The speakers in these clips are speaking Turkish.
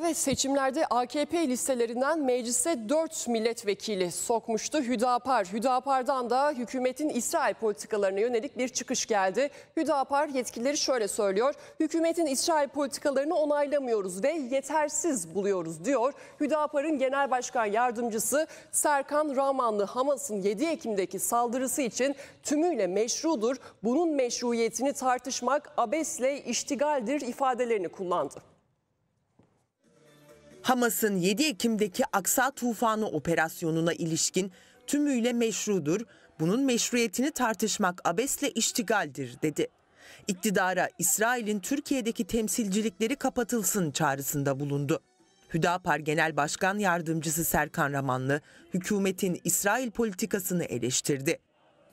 Evet seçimlerde AKP listelerinden meclise 4 milletvekili sokmuştu Hüdapar. Hüdapar'dan da hükümetin İsrail politikalarına yönelik bir çıkış geldi. Hüdapar yetkilileri şöyle söylüyor. Hükümetin İsrail politikalarını onaylamıyoruz ve yetersiz buluyoruz diyor. Hüdapar'ın genel başkan yardımcısı Serkan Ramanlı Hamas'ın 7 Ekim'deki saldırısı için tümüyle meşrudur. Bunun meşruiyetini tartışmak abesle iştigaldir ifadelerini kullandı. Hamas'ın 7 Ekim'deki Aksa Tufanı operasyonuna ilişkin tümüyle meşrudur, bunun meşruiyetini tartışmak abesle iştigaldir dedi. İktidara İsrail'in Türkiye'deki temsilcilikleri kapatılsın çağrısında bulundu. Hüdapar Genel Başkan Yardımcısı Serkan Ramanlı hükümetin İsrail politikasını eleştirdi.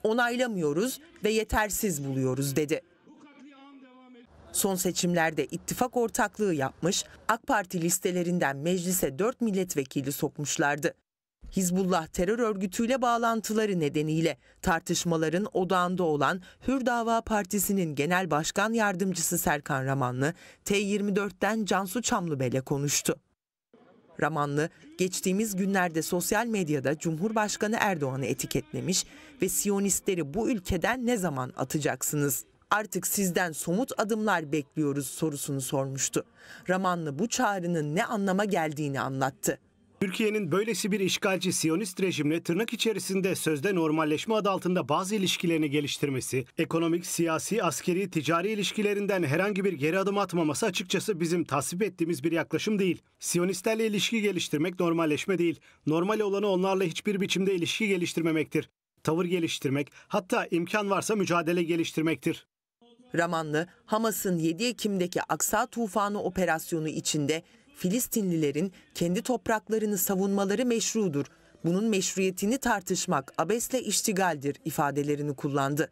Onaylamıyoruz ve yetersiz buluyoruz dedi. Son seçimlerde ittifak ortaklığı yapmış, AK Parti listelerinden meclise 4 milletvekili sokmuşlardı. Hizbullah terör örgütüyle bağlantıları nedeniyle tartışmaların odağında olan Hür Dava Partisi'nin Genel Başkan Yardımcısı Serkan Ramanlı, T24'ten Cansu Çamlıbel'e konuştu. Ramanlı, geçtiğimiz günlerde sosyal medyada Cumhurbaşkanı Erdoğan'ı etiketlemiş ve Siyonistleri bu ülkeden ne zaman atacaksınız Artık sizden somut adımlar bekliyoruz sorusunu sormuştu. Ramanlı bu çağrının ne anlama geldiğini anlattı. Türkiye'nin böylesi bir işgalci Siyonist rejimle tırnak içerisinde sözde normalleşme adı altında bazı ilişkilerini geliştirmesi, ekonomik, siyasi, askeri, ticari ilişkilerinden herhangi bir geri adım atmaması açıkçası bizim tasvip ettiğimiz bir yaklaşım değil. Siyonistlerle ilişki geliştirmek normalleşme değil, normal olanı onlarla hiçbir biçimde ilişki geliştirmemektir. Tavır geliştirmek, hatta imkan varsa mücadele geliştirmektir. Ramanlı, Hamas'ın 7 Ekim'deki Aksa Tufanı operasyonu içinde Filistinlilerin kendi topraklarını savunmaları meşrudur. Bunun meşruiyetini tartışmak abesle iştigaldir ifadelerini kullandı.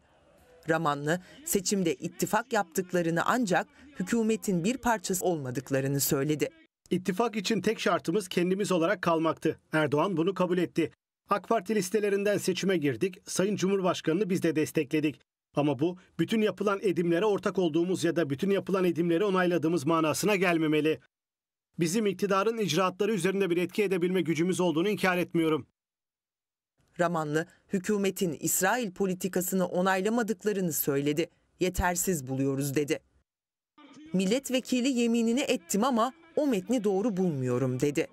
Ramanlı, seçimde ittifak yaptıklarını ancak hükümetin bir parçası olmadıklarını söyledi. İttifak için tek şartımız kendimiz olarak kalmaktı. Erdoğan bunu kabul etti. AK Parti listelerinden seçime girdik. Sayın Cumhurbaşkanını biz de destekledik. Ama bu bütün yapılan edimlere ortak olduğumuz ya da bütün yapılan edimleri onayladığımız manasına gelmemeli. Bizim iktidarın icraatları üzerinde bir etki edebilme gücümüz olduğunu inkar etmiyorum. Ramanlı, hükümetin İsrail politikasını onaylamadıklarını söyledi. Yetersiz buluyoruz dedi. Milletvekili yeminini ettim ama o metni doğru bulmuyorum dedi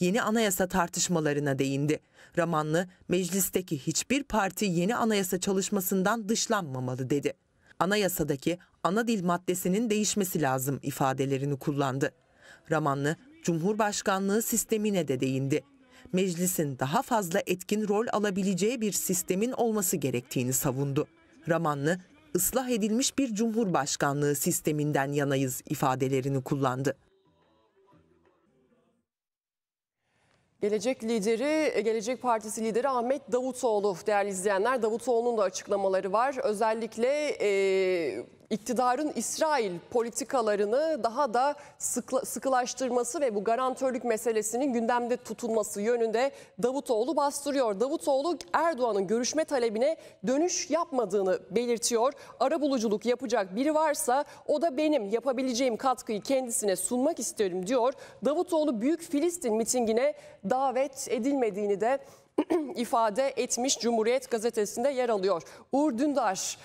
yeni anayasa tartışmalarına değindi. Ramanlı, meclisteki hiçbir parti yeni anayasa çalışmasından dışlanmamalı dedi. Anayasadaki ana dil maddesinin değişmesi lazım ifadelerini kullandı. Ramanlı, Cumhurbaşkanlığı sistemine de değindi. Meclisin daha fazla etkin rol alabileceği bir sistemin olması gerektiğini savundu. Ramanlı, ıslah edilmiş bir cumhurbaşkanlığı sisteminden yanayız ifadelerini kullandı. Gelecek lideri, e, Gelecek Partisi lideri Ahmet Davutoğlu değerli izleyenler. Davutoğlu'nun da açıklamaları var. Özellikle e, iktidarın İsrail politikalarını daha da sıkılaştırması ve bu garantörlük meselesinin gündemde tutulması yönünde Davutoğlu bastırıyor. Davutoğlu Erdoğan'ın görüşme talebine dönüş yapmadığını belirtiyor. Arabuluculuk yapacak biri varsa o da benim yapabileceğim katkıyı kendisine sunmak isterim diyor. Davutoğlu Büyük Filistin mitingine davet edilmediğini de ifade etmiş Cumhuriyet gazetesinde yer alıyor. Uğur Dündar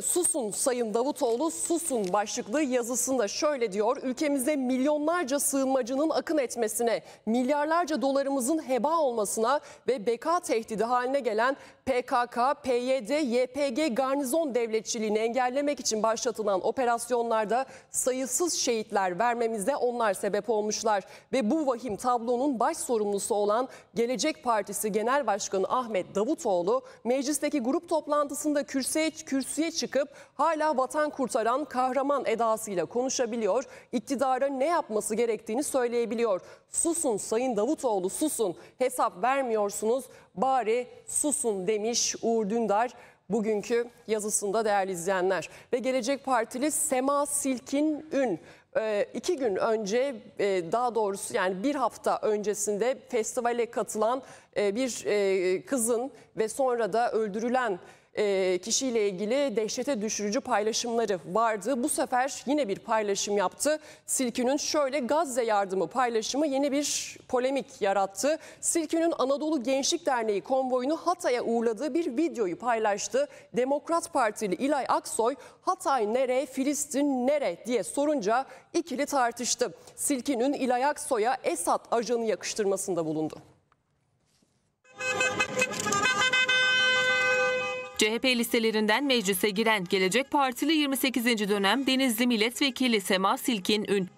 Susun Sayın Davutoğlu susun başlıklı yazısında şöyle diyor. Ülkemizde milyonlarca sığınmacının akın etmesine, milyarlarca dolarımızın heba olmasına ve beka tehdidi haline gelen PKK, PYD, YPG garnizon devletçiliğini engellemek için başlatılan operasyonlarda sayısız şehitler vermemize onlar sebep olmuşlar. Ve bu vahim tablonun baş sorumlusu olan Gelecek Partisi Genel Başkanı Ahmet Davutoğlu meclisteki grup toplantısında kürsüye, kürsüye kürsüye çıkıp hala vatan kurtaran kahraman edasıyla konuşabiliyor. İktidara ne yapması gerektiğini söyleyebiliyor. Susun Sayın Davutoğlu susun hesap vermiyorsunuz bari susun demiş Uğur Dündar bugünkü yazısında değerli izleyenler. Ve Gelecek Partili Sema Silkin Ün ee, iki gün önce e, daha doğrusu yani bir hafta öncesinde festivale katılan e, bir e, kızın ve sonra da öldürülen e, kişiyle ilgili dehşete düşürücü paylaşımları vardı. Bu sefer yine bir paylaşım yaptı. Silkinin şöyle Gazze yardımı paylaşımı yeni bir polemik yarattı. Silkinin Anadolu Gençlik Derneği konvoyunu Hatay'a uğurladığı bir videoyu paylaştı. Demokrat Partili İlay Aksoy Hatay nere, Filistin nere diye sorunca ikili tartıştı. Silkinin İlay Aksoy'a Esad ajanı yakıştırmasında bulundu. CHP listelerinden meclise giren Gelecek Partili 28. dönem Denizli Milletvekili Sema Silkin Ün,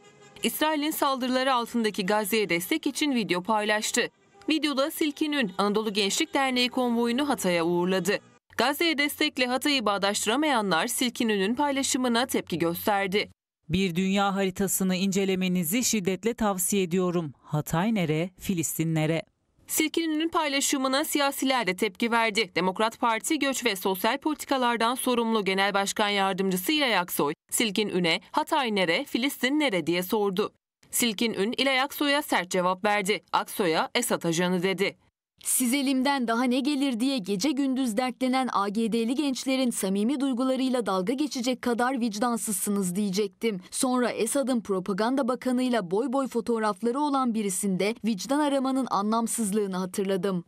İsrail'in saldırıları altındaki Gazze'ye destek için video paylaştı. Videoda Silkin Ün, Anadolu Gençlik Derneği konvoyunu Hatay'a uğurladı. Gazze'ye destekle Hatay'ı bağdaştıramayanlar Silkin Ün'ün paylaşımına tepki gösterdi. Bir dünya haritasını incelemenizi şiddetle tavsiye ediyorum. Hatay nere, Filistin nere? Silkin'in paylaşımına siyasiler de tepki verdi. Demokrat Parti Göç ve Sosyal Politikalardan sorumlu Genel Başkan Yardımcısı İlay Aksoy, Silkin Ün'e Hatay nere, Filistin nere diye sordu. Silkin Ün, İlay Aksoy'a sert cevap verdi. Aksoy'a Esad ajanı dedi. Siz elimden daha ne gelir diye gece gündüz dertlenen AGD'li gençlerin samimi duygularıyla dalga geçecek kadar vicdansızsınız diyecektim. Sonra Esad'ın propaganda bakanıyla boy boy fotoğrafları olan birisinde vicdan aramanın anlamsızlığını hatırladım.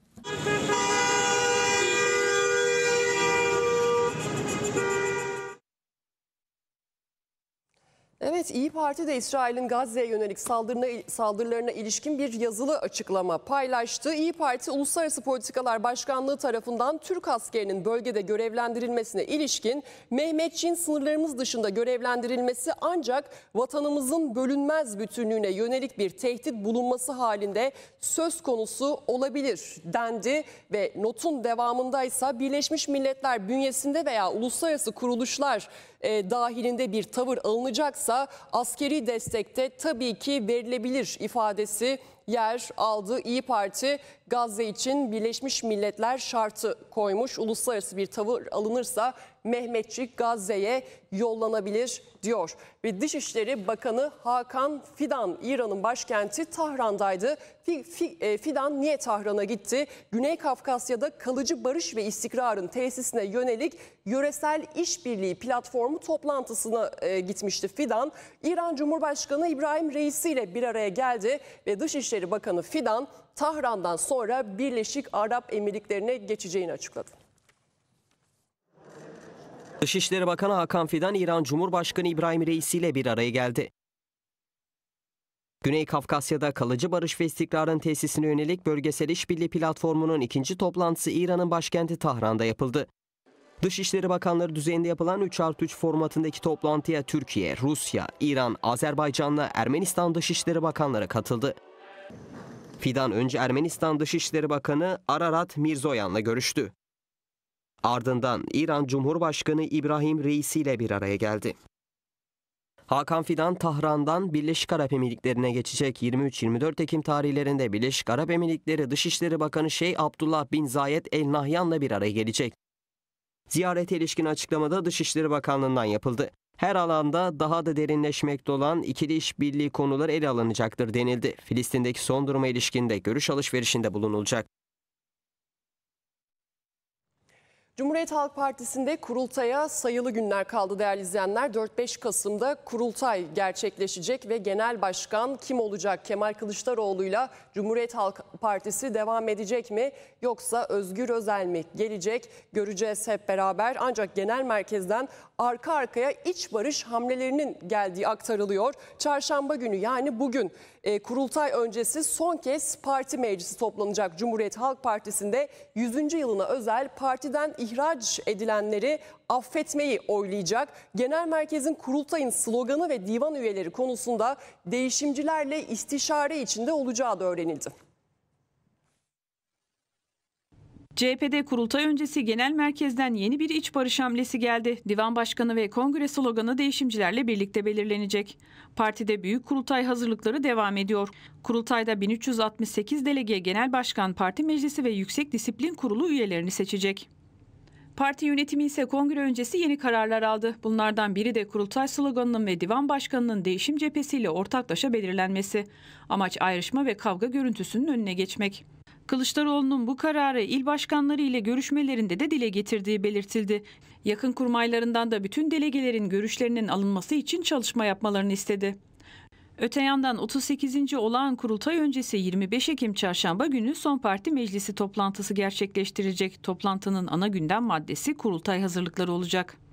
Evet İyi Parti de İsrail'in Gazze'ye yönelik saldırına, saldırılarına ilişkin bir yazılı açıklama paylaştı. İyi Parti Uluslararası Politikalar Başkanlığı tarafından Türk askerinin bölgede görevlendirilmesine ilişkin Mehmetçin sınırlarımız dışında görevlendirilmesi ancak vatanımızın bölünmez bütünlüğüne yönelik bir tehdit bulunması halinde söz konusu olabilir dendi ve notun devamındaysa Birleşmiş Milletler bünyesinde veya uluslararası kuruluşlar e, dahilinde bir tavır alınacaksa askeri destekte tabii ki verilebilir ifadesi yer aldı. İyi Parti Gazze için Birleşmiş Milletler şartı koymuş. Uluslararası bir tavır alınırsa Mehmetçik Gazze'ye yollanabilir diyor. Ve Dışişleri Bakanı Hakan Fidan İran'ın başkenti Tahran'daydı. E, Fidan niye Tahran'a gitti? Güney Kafkasya'da kalıcı barış ve istikrarın tesisine yönelik yöresel işbirliği platformu toplantısına e, gitmişti Fidan. İran Cumhurbaşkanı İbrahim Reisi ile bir araya geldi ve Dışişleri Dışişleri Bakanı Fidan Tahran'dan sonra Birleşik Arap Emirlikleri'ne geçeceğini açıkladı. Dışişleri Bakanı Hakan Fidan İran Cumhurbaşkanı İbrahim Reisi ile bir araya geldi. Güney Kafkasya'da kalıcı barış ve istikrarın tesisine yönelik bölgesel işbirliği platformunun ikinci toplantısı İran'ın başkenti Tahran'da yapıldı. Dışişleri Bakanları düzeyinde yapılan 3 artı 3 formatındaki toplantıya Türkiye, Rusya, İran, Azerbaycan'la Ermenistan Dışişleri Bakanları katıldı. Fidan önce Ermenistan Dışişleri Bakanı Ararat Mirzoyan'la görüştü. Ardından İran Cumhurbaşkanı İbrahim Reisi ile bir araya geldi. Hakan Fidan Tahran'dan Birleşik Arap Emirlikleri'ne geçecek 23-24 Ekim tarihlerinde Birleşik Arap Emirlikleri Dışişleri Bakanı Şeyh Abdullah Bin Zayed El Nahyan'la bir araya gelecek. Ziyarete ilişkin açıklamada Dışişleri Bakanlığı'ndan yapıldı her alanda daha da derinleşmekte olan ikili işbirliği konuları ele alınacaktır denildi. Filistin'deki son duruma ilişkinde görüş alışverişinde bulunulacak. Cumhuriyet Halk Partisi'nde kurultaya sayılı günler kaldı değerli izleyenler. 4-5 Kasım'da kurultay gerçekleşecek ve genel başkan kim olacak? Kemal Kılıçdaroğlu'yla Cumhuriyet Halk Partisi devam edecek mi? Yoksa Özgür Özel mi gelecek? Göreceğiz hep beraber. Ancak genel merkezden arka arkaya iç barış hamlelerinin geldiği aktarılıyor. Çarşamba günü yani bugün e, kurultay öncesi son kez parti meclisi toplanacak Cumhuriyet Halk Partisi'nde 100. yılına özel partiden ihraç ihraç edilenleri affetmeyi oylayacak. Genel merkezin kurultayın sloganı ve divan üyeleri konusunda değişimcilerle istişare içinde olacağı da öğrenildi. CHP'de kurultay öncesi genel merkezden yeni bir iç barış hamlesi geldi. Divan başkanı ve kongre sloganı değişimcilerle birlikte belirlenecek. Partide büyük kurultay hazırlıkları devam ediyor. Kurultayda 1368 delege genel başkan parti meclisi ve yüksek disiplin kurulu üyelerini seçecek. Parti yönetimi ise kongre öncesi yeni kararlar aldı. Bunlardan biri de kurultay sloganının ve divan başkanının değişim cephesiyle ortaklaşa belirlenmesi. Amaç ayrışma ve kavga görüntüsünün önüne geçmek. Kılıçdaroğlu'nun bu kararı il başkanları ile görüşmelerinde de dile getirdiği belirtildi. Yakın kurmaylarından da bütün delegelerin görüşlerinin alınması için çalışma yapmalarını istedi. Öte yandan 38. olağan kurultay öncesi 25 Ekim çarşamba günü son parti meclisi toplantısı gerçekleştirecek. Toplantının ana gündem maddesi kurultay hazırlıkları olacak.